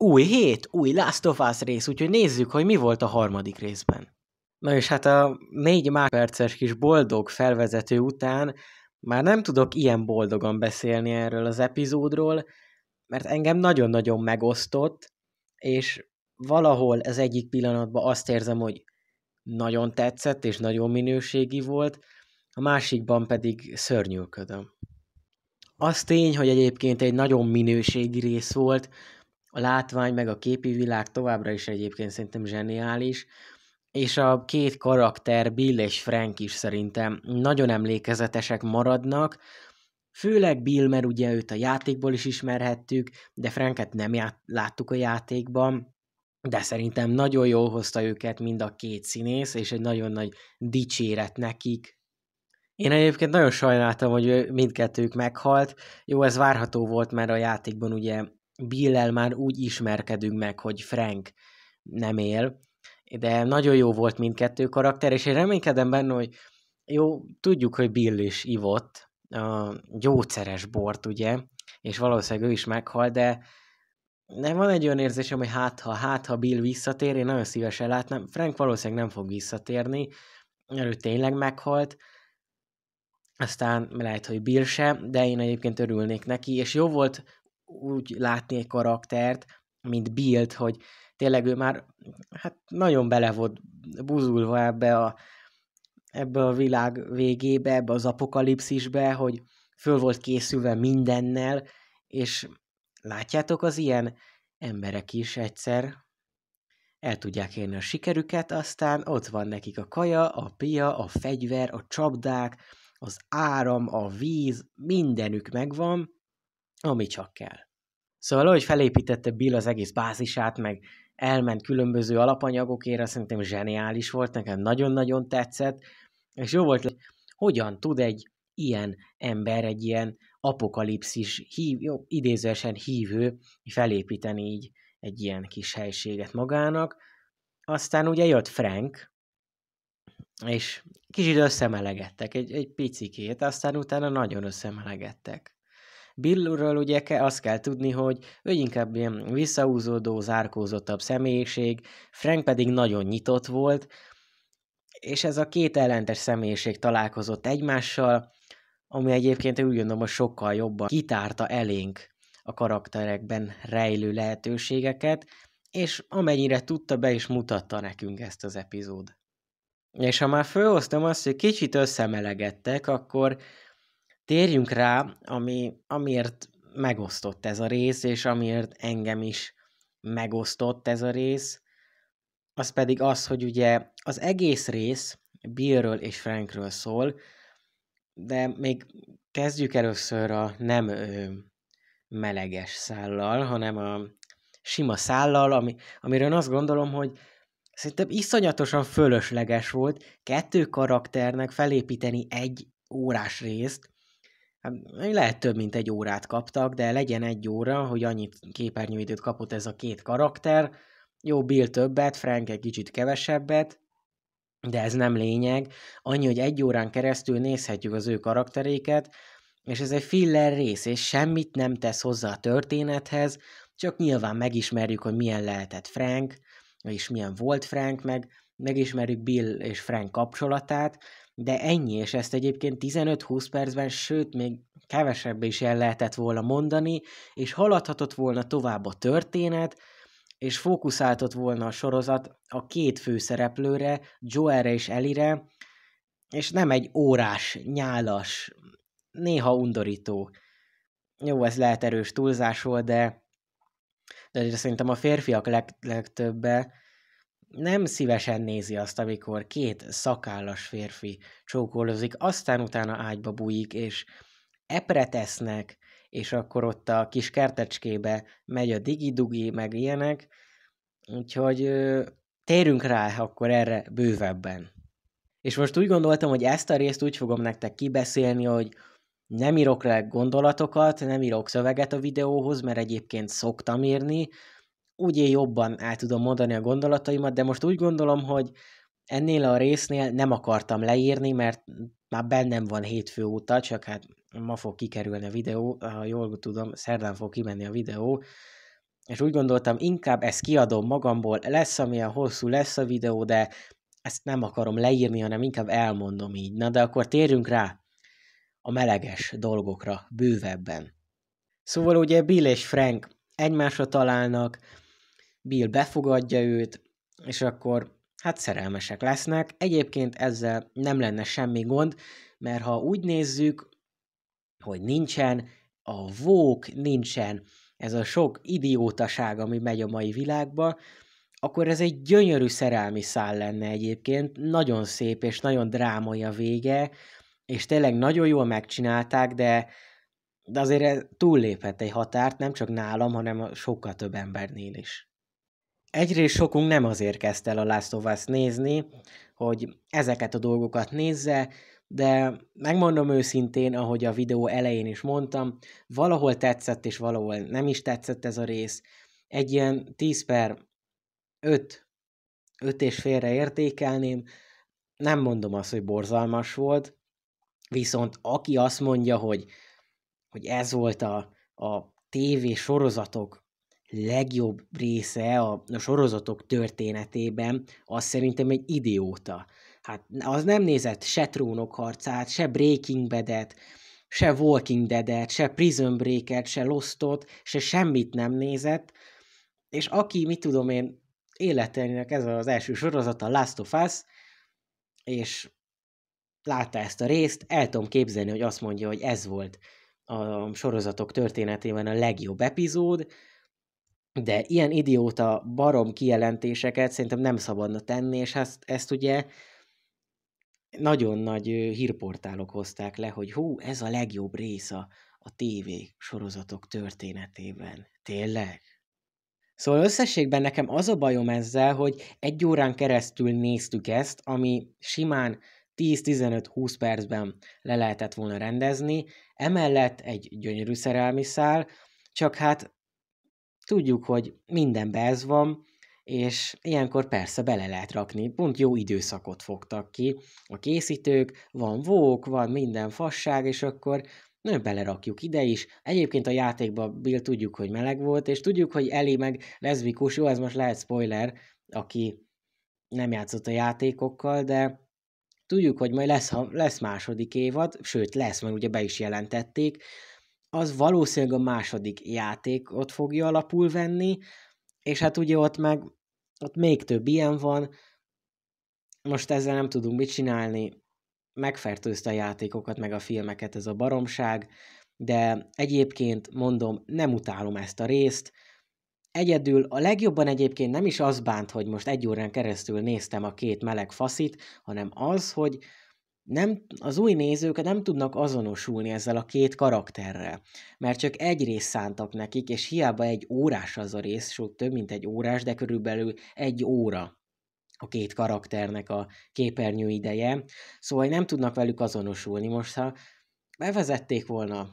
új hét, új Last of Us rész, úgyhogy nézzük, hogy mi volt a harmadik részben. Na és hát a négy másperces kis boldog felvezető után már nem tudok ilyen boldogan beszélni erről az epizódról, mert engem nagyon-nagyon megosztott, és valahol az egyik pillanatban azt érzem, hogy nagyon tetszett és nagyon minőségi volt, a másikban pedig szörnyűködöm. Az tény, hogy egyébként egy nagyon minőségi rész volt, a látvány, meg a képi világ továbbra is egyébként szerintem zseniális, és a két karakter, Bill és Frank is szerintem nagyon emlékezetesek maradnak, főleg Bill, mert ugye őt a játékból is ismerhettük, de Franket nem láttuk a játékban, de szerintem nagyon jól hozta őket mind a két színész, és egy nagyon nagy dicséret nekik. Én egyébként nagyon sajnáltam, hogy mindkettők meghalt. Jó, ez várható volt, mert a játékban ugye Billel már úgy ismerkedünk meg, hogy Frank nem él, de nagyon jó volt mindkettő karakter, és én reménykedem benne, hogy jó, tudjuk, hogy Bill is ivott a gyógyszeres bort, ugye, és valószínűleg ő is meghal, de nem van egy olyan érzésem, hogy hát ha, hát ha Bill visszatér, én nagyon szívesen látnám. Frank valószínűleg nem fog visszatérni, mert ő tényleg meghalt, aztán lehet, hogy Bill se, de én egyébként örülnék neki, és jó volt úgy látni egy karaktert, mint Bilt, hogy tényleg ő már hát nagyon bele volt buzulva ebbe a, ebbe a világ végébe, ebbe az apokalipszisbe, hogy föl volt készülve mindennel, és látjátok, az ilyen emberek is egyszer el tudják érni a sikerüket, aztán ott van nekik a kaja, a pia, a fegyver, a csapdák, az áram, a víz, mindenük megvan, ami csak kell. Szóval, ahogy felépítette Bill az egész bázisát, meg elment különböző alapanyagokért, azt szerintem zseniális volt, nekem nagyon-nagyon tetszett, és jó volt, hogy hogyan tud egy ilyen ember, egy ilyen apokalipszis, hív, jó, idézősen hívő felépíteni így egy ilyen kis helységet magának. Aztán ugye jött Frank, és kicsit összemelegettek, egy, egy picikét, aztán utána nagyon összemelegettek. Billről ugye azt kell tudni, hogy ő inkább ilyen visszahúzódó, zárkózottabb személyiség, Frank pedig nagyon nyitott volt, és ez a két ellentes személyiség találkozott egymással, ami egyébként úgy gondolom, hogy sokkal jobban kitárta elénk a karakterekben rejlő lehetőségeket, és amennyire tudta, be is mutatta nekünk ezt az epizód. És ha már fölhoztam azt, hogy kicsit összemelegettek, akkor térjünk rá, ami, amiért megosztott ez a rész, és amiért engem is megosztott ez a rész, az pedig az, hogy ugye az egész rész Billről és Frankről szól, de még kezdjük először a nem ö, meleges szállal, hanem a sima szállal, ami, amiről azt gondolom, hogy szerintem iszonyatosan fölösleges volt kettő karakternek felépíteni egy órás részt, lehet több, mint egy órát kaptak, de legyen egy óra, hogy annyit képernyőidőt kapott ez a két karakter. Jó, Bill többet, Frank egy kicsit kevesebbet, de ez nem lényeg. Annyi, hogy egy órán keresztül nézhetjük az ő karakteréket, és ez egy filler rész, és semmit nem tesz hozzá a történethez, csak nyilván megismerjük, hogy milyen lehetett Frank, és milyen volt Frank, meg megismerjük Bill és Frank kapcsolatát, de ennyi, és ezt egyébként 15-20 percben, sőt, még kevesebb is el lehetett volna mondani, és haladhatott volna tovább a történet, és fókuszáltott volna a sorozat a két főszereplőre, Joelre és Elire, és nem egy órás, nyálas, néha undorító. Jó, ez lehet erős túlzás volt, de, de szerintem a férfiak leg, legtöbbe nem szívesen nézi azt, amikor két szakállas férfi csókolózik, aztán utána ágyba bújik, és epret esznek, és akkor ott a kis kertecskébe megy a digidugi, meg ilyenek, úgyhogy ö, térünk rá akkor erre bővebben. És most úgy gondoltam, hogy ezt a részt úgy fogom nektek kibeszélni, hogy nem írok le gondolatokat, nem írok szöveget a videóhoz, mert egyébként szoktam írni, úgy én jobban el tudom mondani a gondolataimat, de most úgy gondolom, hogy ennél a résznél nem akartam leírni, mert már bennem van hétfő óta, csak hát ma fog kikerülni a videó, ha jól tudom, szerdán fog kimenni a videó, és úgy gondoltam, inkább ezt kiadom magamból, lesz amilyen hosszú lesz a videó, de ezt nem akarom leírni, hanem inkább elmondom így. Na de akkor térjünk rá a meleges dolgokra bővebben. Szóval ugye Bill és Frank egymásra találnak, Bill befogadja őt, és akkor hát szerelmesek lesznek. Egyébként ezzel nem lenne semmi gond, mert ha úgy nézzük, hogy nincsen a vók, nincsen ez a sok idiótaság, ami megy a mai világba, akkor ez egy gyönyörű szerelmi szál lenne egyébként, nagyon szép és nagyon drámai a vége, és tényleg nagyon jól megcsinálták, de, de azért túllépett egy határt, nem csak nálam, hanem sokkal több embernél is egyrészt sokunk nem azért kezdte el a Last of Us nézni, hogy ezeket a dolgokat nézze, de megmondom őszintén, ahogy a videó elején is mondtam, valahol tetszett és valahol nem is tetszett ez a rész. Egy ilyen 10 per 5, 5 és félre értékelném, nem mondom azt, hogy borzalmas volt, viszont aki azt mondja, hogy, hogy ez volt a, a TV sorozatok legjobb része a, a sorozatok történetében, az szerintem egy idióta. Hát az nem nézett se Trónok harcát, se Breaking Bad-et, se Walking Dead-et, se Prison Break-et, se Lostot, se semmit nem nézett, és aki, mit tudom én, életének ez az első sorozata, Last of Us, és látta ezt a részt, el tudom képzelni, hogy azt mondja, hogy ez volt a sorozatok történetében a legjobb epizód, de ilyen idióta barom kijelentéseket szerintem nem szabadna tenni, és ezt, ezt ugye nagyon nagy hírportálok hozták le, hogy hú, ez a legjobb rész a, a TV sorozatok történetében. Tényleg? Szóval összességben nekem az a bajom ezzel, hogy egy órán keresztül néztük ezt, ami simán 10-15-20 percben le lehetett volna rendezni, emellett egy gyönyörű szerelmi szál, csak hát Tudjuk, hogy mindenben ez van, és ilyenkor persze bele lehet rakni, pont jó időszakot fogtak ki a készítők, van vók, van minden fasság, és akkor nő belerakjuk ide is. Egyébként a játékban Bill tudjuk, hogy meleg volt, és tudjuk, hogy Eli meg leszbikus, jó, ez most lehet spoiler, aki nem játszott a játékokkal, de tudjuk, hogy majd lesz, lesz második évad, sőt lesz, mert ugye be is jelentették, az valószínűleg a második játékot fogja alapul venni, és hát ugye ott meg ott még több ilyen van, most ezzel nem tudunk mit csinálni, megfertőzte a játékokat, meg a filmeket ez a baromság, de egyébként mondom, nem utálom ezt a részt, Egyedül a legjobban egyébként nem is az bánt, hogy most egy órán keresztül néztem a két meleg faszit, hanem az, hogy nem, az új nézők nem tudnak azonosulni ezzel a két karakterrel, mert csak egy rész szántak nekik, és hiába egy órás az a rész, sok több mint egy órás, de körülbelül egy óra a két karakternek a képernyő ideje, szóval nem tudnak velük azonosulni. Most ha bevezették volna a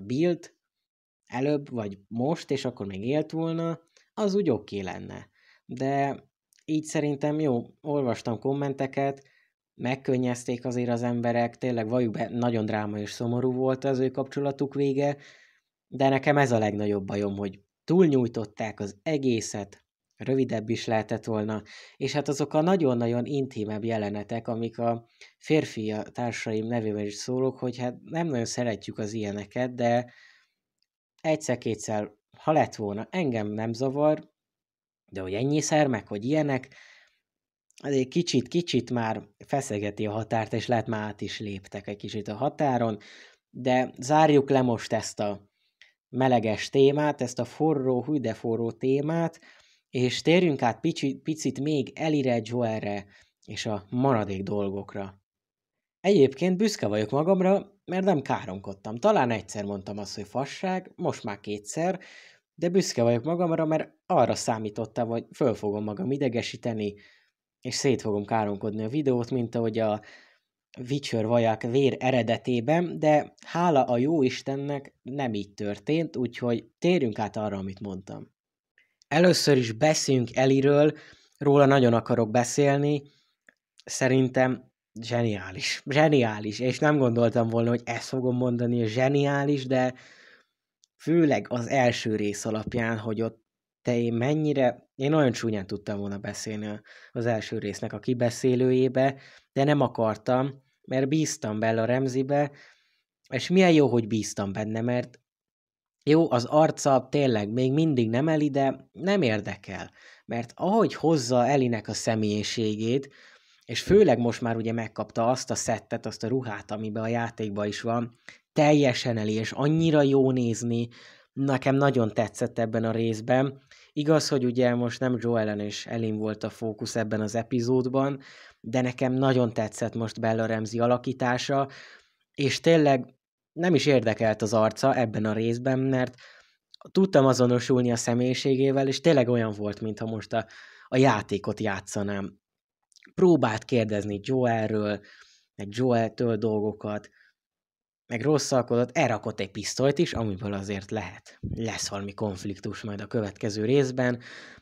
build előbb, vagy most, és akkor még élt volna, az úgy oké okay lenne. De így szerintem jó, olvastam kommenteket, megkönnyezték azért az emberek, tényleg valljuk be, nagyon dráma és szomorú volt az ő kapcsolatuk vége, de nekem ez a legnagyobb bajom, hogy túlnyújtották az egészet, rövidebb is lehetett volna, és hát azok a nagyon-nagyon intimebb jelenetek, amik a férfi társaim nevében is szólok, hogy hát nem nagyon szeretjük az ilyeneket, de egyszer-kétszer, ha lett volna, engem nem zavar, de hogy ennyi szermek, hogy ilyenek, azért kicsit, kicsit már feszegeti a határt, és lehet már át is léptek egy kicsit a határon, de zárjuk le most ezt a meleges témát, ezt a forró, hű de forró témát, és térjünk át picit, picit még Elire Joelre és a maradék dolgokra. Egyébként büszke vagyok magamra, mert nem káromkodtam. Talán egyszer mondtam azt, hogy fasság, most már kétszer, de büszke vagyok magamra, mert arra számítottam, hogy föl fogom magam idegesíteni, és szét fogom káromkodni a videót, mint ahogy a Witcher vaják vér eredetében, de hála a jó Istennek nem így történt, úgyhogy térjünk át arra, amit mondtam. Először is beszéljünk Eliről, róla nagyon akarok beszélni, szerintem zseniális, zseniális, és nem gondoltam volna, hogy ezt fogom mondani, hogy zseniális, de főleg az első rész alapján, hogy ott te én mennyire, én nagyon csúnyán tudtam volna beszélni az első résznek a kibeszélőjébe, de nem akartam, mert bíztam bele a Remzibe, és milyen jó, hogy bíztam benne, mert jó, az arca tényleg még mindig nem Eli, de nem érdekel, mert ahogy hozza Elinek a személyiségét, és főleg most már ugye megkapta azt a szettet, azt a ruhát, amiben a játékban is van, teljesen Eli, és annyira jó nézni, nekem nagyon tetszett ebben a részben. Igaz, hogy ugye most nem Joellen és Elin volt a fókusz ebben az epizódban, de nekem nagyon tetszett most Bella Remzi alakítása, és tényleg nem is érdekelt az arca ebben a részben, mert tudtam azonosulni a személyiségével, és tényleg olyan volt, mintha most a, a játékot játszanám. Próbált kérdezni Joelről, meg Joel-től dolgokat, meg rosszalkodott, elrakott egy pisztolyt is, amiből azért lehet. Lesz valami konfliktus majd a következő részben,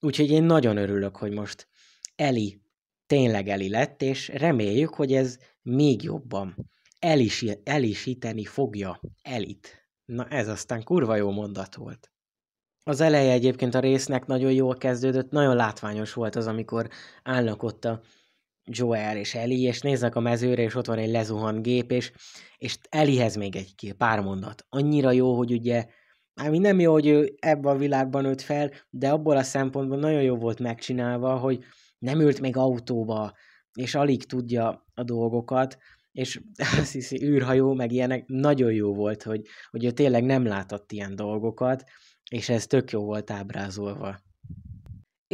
úgyhogy én nagyon örülök, hogy most Eli tényleg Eli lett, és reméljük, hogy ez még jobban elisi, elisíteni fogja Elit. Na ez aztán kurva jó mondat volt. Az eleje egyébként a résznek nagyon jól kezdődött, nagyon látványos volt az, amikor állnak ott a Joel és Eli, és néznek a mezőre, és ott van egy lezuhan gép, és, és Elihez még egy ki, pár mondat. Annyira jó, hogy ugye, ami hát nem jó, hogy ő ebben a világban nőtt fel, de abból a szempontból nagyon jó volt megcsinálva, hogy nem ült még autóba, és alig tudja a dolgokat, és azt hiszi, űrhajó, meg ilyenek, nagyon jó volt, hogy, hogy ő tényleg nem látott ilyen dolgokat, és ez tök jó volt ábrázolva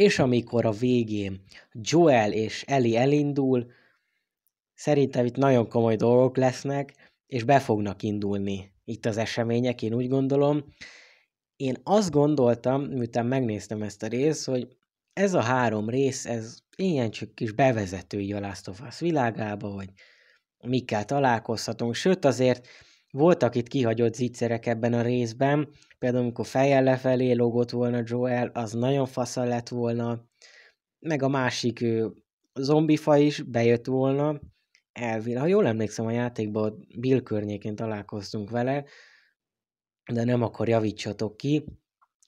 és amikor a végén Joel és Eli elindul, szerintem itt nagyon komoly dolgok lesznek, és be fognak indulni itt az események, én úgy gondolom. Én azt gondoltam, miután megnéztem ezt a részt, hogy ez a három rész, ez ilyen csak kis bevezetői a Last of Us világába, hogy mikkel találkozhatunk, sőt azért voltak itt kihagyott zicserek ebben a részben, például amikor fejjel lefelé lógott volna Joel, az nagyon fasza lett volna, meg a másik zombifa is bejött volna, elvileg, ha jól emlékszem a játékban, Bill környékén találkoztunk vele, de nem akkor javítsatok ki.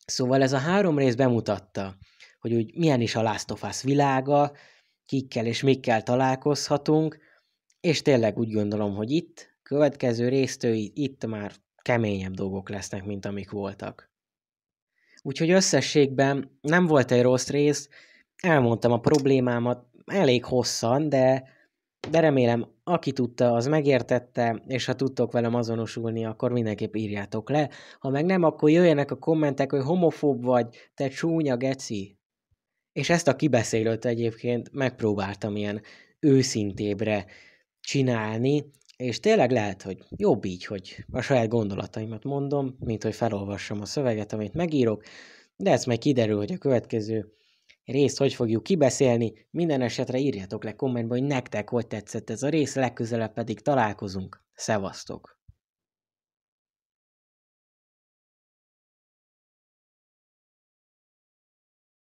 Szóval ez a három rész bemutatta, hogy úgy milyen is a Last of Us világa, kikkel és mikkel találkozhatunk, és tényleg úgy gondolom, hogy itt következő résztől itt már keményebb dolgok lesznek, mint amik voltak. Úgyhogy összességben nem volt egy rossz rész, elmondtam a problémámat elég hosszan, de, de remélem, aki tudta, az megértette, és ha tudtok velem azonosulni, akkor mindenképp írjátok le. Ha meg nem, akkor jöjjenek a kommentek, hogy homofób vagy, te csúnya geci. És ezt a kibeszélőt egyébként megpróbáltam ilyen őszintébre csinálni, és tényleg lehet, hogy jobb így, hogy a saját gondolataimat mondom, mint hogy felolvassam a szöveget, amit megírok, de ez majd kiderül, hogy a következő részt hogy fogjuk kibeszélni. Minden esetre írjátok le kommentben, hogy nektek hogy tetszett ez a rész, legközelebb pedig találkozunk. Szevasztok!